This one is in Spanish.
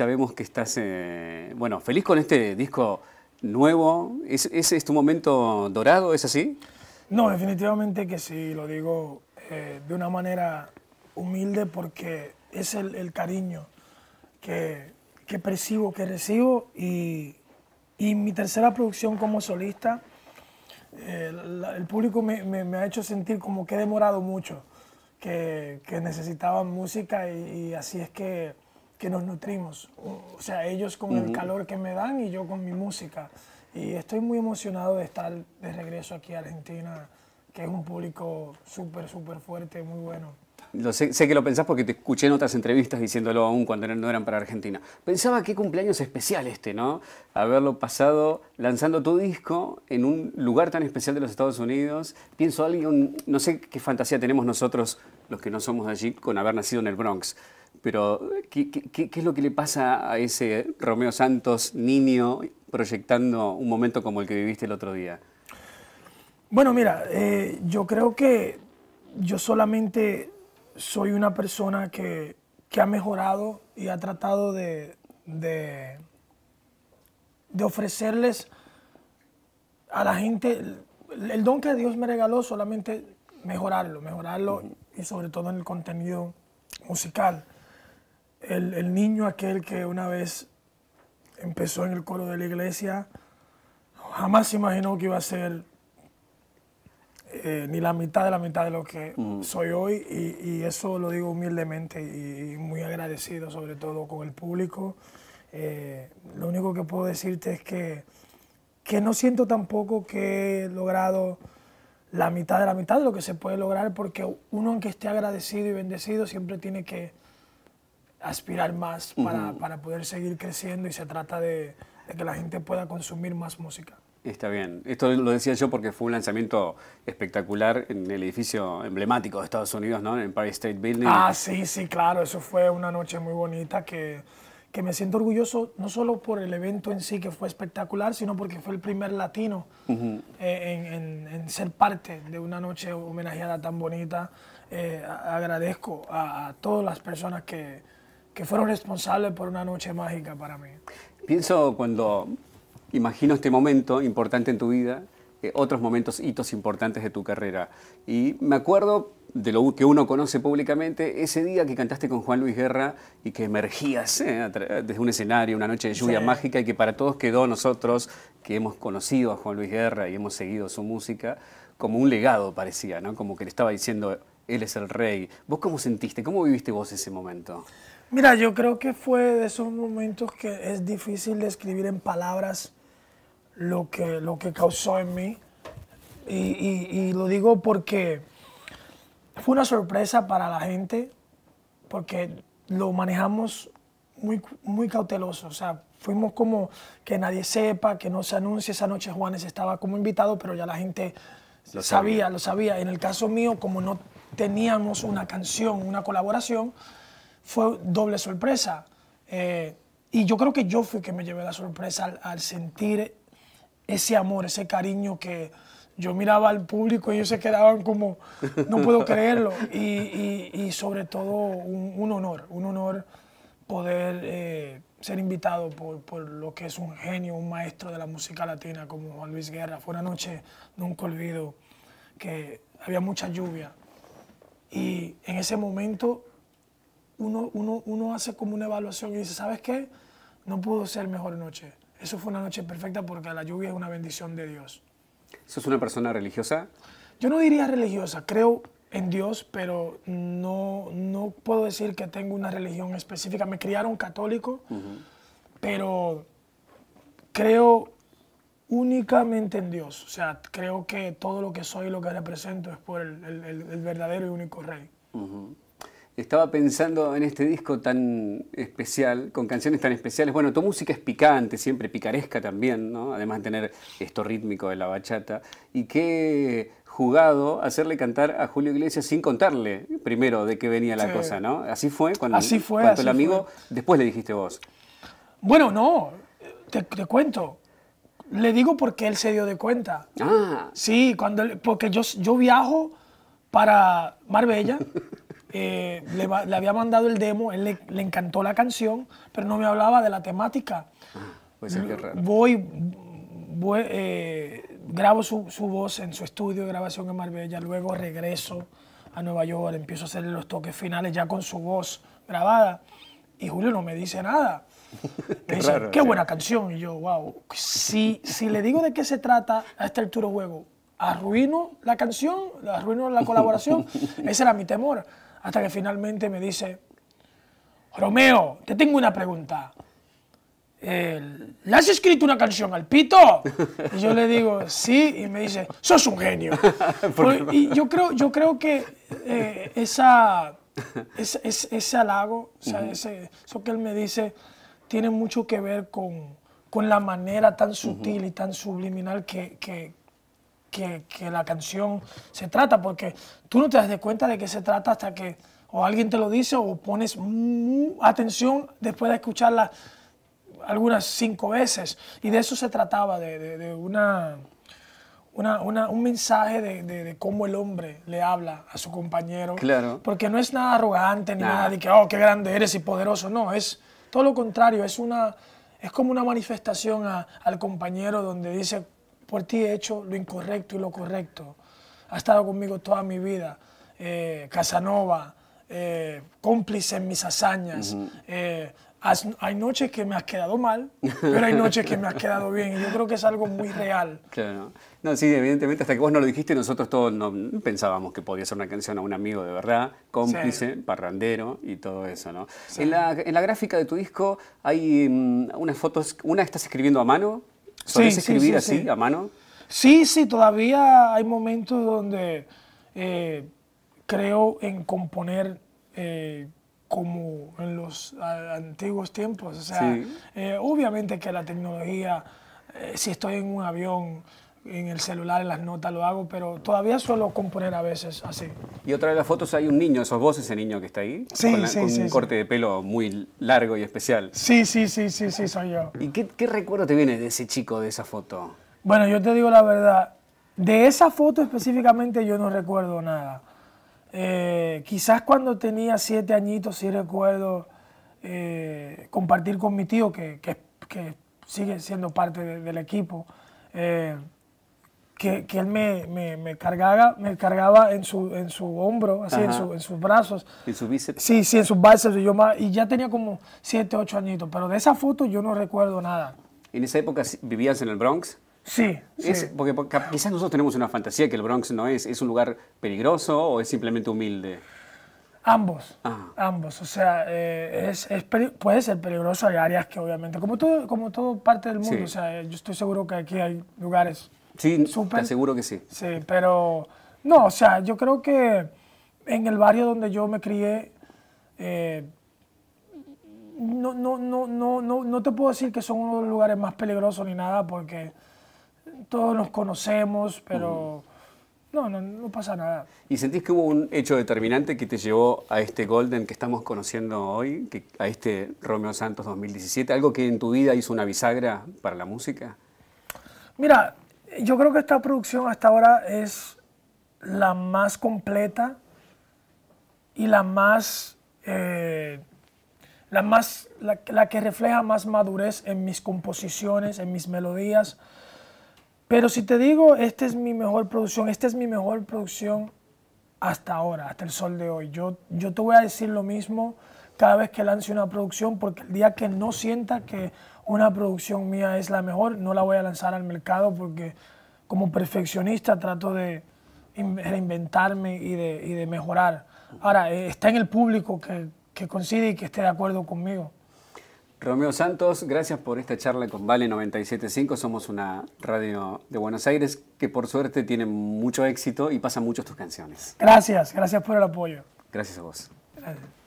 sabemos que estás, eh, bueno, feliz con este disco nuevo. ¿Es, ¿Ese es tu momento dorado? ¿Es así? No, definitivamente que sí, lo digo eh, de una manera humilde porque es el, cariño que, que, percibo, que recibo y, y, mi tercera producción como solista, eh, el público me, ha hecho sentir como que he demorado mucho, que, que necesitaban música y, y así es que que nos nutrimos. O sea, ellos con el calor que me dan y yo con mi música. Y estoy muy emocionado de estar de regreso aquí a Argentina, que es un público súper, súper fuerte, muy bueno. Lo sé, sé, que lo pensás porque te escuché en otras entrevistas diciéndolo aún cuando no eran para Argentina. Pensaba qué cumpleaños especial este, ¿no? Haberlo pasado lanzando tu disco en un lugar tan especial de los Estados Unidos. Pienso alguien, no sé qué fantasía tenemos nosotros, los que no somos de allí, con haber nacido en el Bronx. Pero, ¿qué, qué, qué es lo que le pasa a ese Romeo Santos niño proyectando un momento como el que viviste el otro día? Bueno, mira, eh, yo creo que yo solamente soy una persona que, ha mejorado y ha tratado de, ofrecerles a la gente el, don que Dios me regaló, solamente mejorarlo, mejorarlo y sobre todo en el contenido musical el, niño aquel que una vez empezó en el coro de la iglesia, jamás se imaginó que iba a ser eh, ni la mitad de la mitad de lo que mm. soy hoy y, eso lo digo humildemente y, muy agradecido sobre todo con el público. Eh, lo único que puedo decirte es que, que no siento tampoco que he logrado la mitad de la mitad de lo que se puede lograr porque uno aunque esté agradecido y bendecido siempre tiene que aspirar más para, poder seguir creciendo y se trata de, que la gente pueda consumir más música. Está bien. Esto lo decía yo porque fue un lanzamiento espectacular en el edificio emblemático de Estados Unidos, ¿no? En Empire State Building. Ah, sí, sí, claro. Eso fue una noche muy bonita que, que me siento orgulloso no solo por el evento en sí, que fue espectacular, sino porque fue el primer latino eh, en, ser parte de una noche homenajeada tan bonita. Eh, agradezco a, a todas las personas que, que fueron responsables por una noche mágica para mí. Pienso cuando imagino este momento importante en tu vida, eh, otros momentos, hitos importantes de tu carrera. Y me acuerdo de lo que uno conoce públicamente, ese día que cantaste con Juan Luis Guerra y que emergías eh, desde un escenario, una noche de lluvia mágica y que para todos quedó nosotros, que hemos conocido a Juan Luis Guerra y hemos seguido su música, como un legado parecía, ¿no? Como que le estaba diciendo, él es el rey. ¿Vos cómo sentiste? ¿Cómo viviste vos ese momento? Mira, yo creo que fue de esos momentos que es difícil describir en palabras lo que, lo que causó en mí. Y, lo digo porque fue una sorpresa para la gente, porque lo manejamos muy, muy cauteloso. O sea, fuimos como que nadie sepa, que no se anuncie. Esa noche Juanes estaba como invitado, pero ya la gente sabía. sabía. lo sabía. En el caso mío, como no teníamos una canción, una colaboración, fue doble sorpresa. Eh, y yo creo que yo fui que me llevé la sorpresa al, sentir ese amor, ese cariño que yo miraba al público y ellos se quedaban como, no puedo creerlo. Y, sobre todo un, honor, un honor poder eh, ser invitado por, por, lo que es un genio, un maestro de la música latina como Juan Luis Guerra. Fue una noche, nunca olvido, que había mucha lluvia y en ese momento uno, uno, uno hace como una evaluación y dice, ¿sabes qué? No pudo ser mejor noche. Eso fue una noche perfecta porque la lluvia es una bendición de Dios. es una persona religiosa? Yo no diría religiosa, creo en Dios, pero no, no puedo decir que tengo una religión específica. Me criaron católico, pero creo únicamente en Dios. O sea, creo que todo lo que soy y lo que represento es por el, verdadero y único Rey. Estaba pensando en este disco tan especial, con canciones tan especiales. Bueno, tu música es picante, siempre picaresca también, ¿no? Además de tener esto rítmico de la bachata. Y qué jugado hacerle cantar a Julio Iglesias sin contarle primero de qué venía la cosa, ¿no? Así fue cuando, el amigo, después le dijiste vos. Bueno, no, te cuento, le digo porque él se dio de cuenta. Ah. Sí, cuando porque yo, yo viajo para Marbella. Eh, le, había mandado el demo, él le, encantó la canción, pero no me hablaba de la temática. Ah, pues voy, eh, grabo su, su, voz en su estudio de grabación en Marbella, luego regreso a Nueva York, empiezo a hacerle los toques finales ya con su voz grabada y Julio no me dice nada. qué buena canción. Y yo, wow. Si, si le digo de qué se trata a este Arturo huevo juego, arruino la canción, arruino la colaboración. Ese era mi temor. Hasta que finalmente me dice, Romeo, te tengo una pregunta. ¿Le has escrito una canción al pito? Y yo le digo, sí, y me dice, sos un genio. Pues, y yo creo, yo creo que eh, esa, ese, ese, halago, eso que él me dice, tiene mucho que ver con, la manera tan sutil y tan subliminal que, que, la canción se trata, porque tú no te das de cuenta de qué se trata hasta que o alguien te lo dice o pones atención después de escucharla algunas cinco veces. Y de eso se trataba, de, una, un mensaje de, de, cómo el hombre le habla a su compañero. Claro. Porque no es nada arrogante ni nada de que, oh, qué grande eres y poderoso. No, es todo lo contrario, es, una, es como una manifestación al compañero donde dice, por ti he hecho lo incorrecto y lo correcto. Ha estado conmigo toda mi vida. Eh, Casanova, eh, cómplice en mis hazañas, hay noches que me has quedado mal, pero hay noches que me has quedado bien. Y yo creo que es algo muy real. Claro. No, sí, evidentemente, hasta que vos no lo dijiste, nosotros todos no pensábamos que podía ser una canción a un amigo de verdad, cómplice, parrandero y todo eso, ¿no? En, la, gráfica de tu disco hay mm, unas fotos, una estás escribiendo a mano. ¿Solés escribir así, a mano? Sí, sí, todavía hay momentos donde eh, creo en componer. Eh, como en los antiguos tiempos. O sea, eh, obviamente que la tecnología, eh, si estoy en un avión, en el celular, en las notas lo hago, pero todavía suelo componer a veces así. Y otra de las fotos hay un niño, ¿sos vos ese niño que está ahí? Sí, con sí, con un corte de pelo muy largo y especial. Sí, sí, sí, sí, sí, soy yo. ¿Y qué recuerdo te viene de ese chico, de esa foto? Bueno, yo te digo la verdad, de esa foto específicamente yo no recuerdo nada. Eh, quizás cuando tenía siete añitos, si recuerdo eh, compartir con mi tío, que, que, sigue siendo parte del equipo, eh, que, él me, cargaba, me cargaba en su, en su hombro, así, en, su, sus brazos. ¿En sus bíceps? Sí, sí, en sus bíceps. yo y ya tenía como siete, ocho añitos, pero de esa foto yo no recuerdo nada. ¿En esa época vivías en el Bronx? Sí, es, Porque, quizás nosotros tenemos una fantasía que el Bronx no es. ¿Es un lugar peligroso o es simplemente humilde? Ambos, ah. ambos. O sea, eh, puede ser peligroso, hay áreas que obviamente, como todo, como todo parte del mundo, o sea, yo estoy seguro que aquí hay lugares Sí, super, te que sí. Sí, pero no, o sea, yo creo que en el barrio donde yo me crié, eh, no, no, no, no, no, no te puedo decir que son uno de los lugares más peligrosos ni nada, porque todos nos conocemos, pero no, no, pasa nada. ¿Y sentís que hubo un hecho determinante que te llevó a este Golden que estamos conociendo hoy, que, a este Romeo Santos 2017? ¿Algo que en tu vida hizo una bisagra para la música? Mira, yo creo que esta producción hasta ahora es la más completa y la más... Eh, la, más, la, que refleja más madurez en mis composiciones, en mis melodías. Pero si te digo, esta es mi mejor producción, esta es mi mejor producción hasta ahora, hasta el sol de hoy. Yo, yo te voy a decir lo mismo cada vez que lance una producción, porque el día que no sienta que una producción mía es la mejor, no la voy a lanzar al mercado porque como perfeccionista trato de reinventarme y de, mejorar. Ahora, eh, está en el público que, que y que esté de acuerdo conmigo. Romeo Santos, gracias por esta charla con Vale 975. Somos una radio de Buenos Aires que por suerte tiene mucho éxito y pasan mucho tus canciones. Gracias, gracias por el apoyo. Gracias a vos. Gracias.